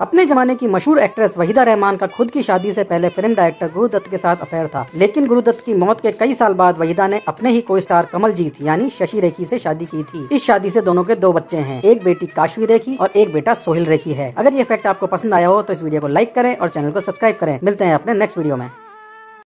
अपने जमाने की मशहूर एक्ट्रेस वहीदा रहमान का खुद की शादी से पहले फिल्म डायरेक्टर गुरुदत्त के साथ अफेयर था लेकिन गुरुदत्त की मौत के कई साल बाद वहीदा ने अपने ही को स्टार कमल जीत यानी शशि रेखी से शादी की थी इस शादी से दोनों के दो बच्चे हैं एक बेटी काशवी रेखी और एक बेटा सोहिल रेखी है अगर ये फैक्ट आपको पसंद आया हो तो इस वीडियो को लाइक करें और चैनल को सब्सक्राइब करें मिलते हैं अपने नेक्स्ट वीडियो में